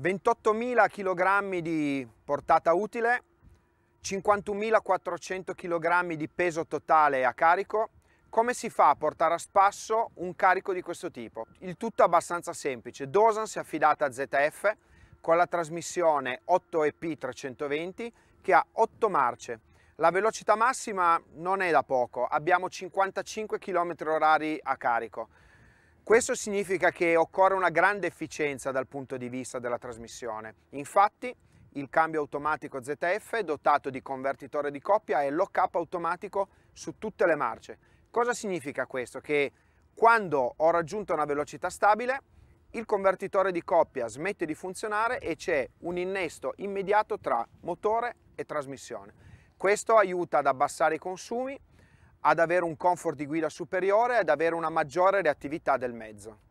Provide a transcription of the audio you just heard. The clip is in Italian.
28.000 kg di portata utile, 51.400 kg di peso totale a carico. Come si fa a portare a spasso un carico di questo tipo? Il tutto abbastanza semplice. Dosan si è affidata a ZF con la trasmissione 8EP320 che ha 8 marce. La velocità massima non è da poco, abbiamo 55 km h a carico. Questo significa che occorre una grande efficienza dal punto di vista della trasmissione. Infatti il cambio automatico ZF dotato di convertitore di coppia e lock-up automatico su tutte le marce. Cosa significa questo? Che quando ho raggiunto una velocità stabile il convertitore di coppia smette di funzionare e c'è un innesto immediato tra motore e trasmissione. Questo aiuta ad abbassare i consumi ad avere un comfort di guida superiore e ad avere una maggiore reattività del mezzo.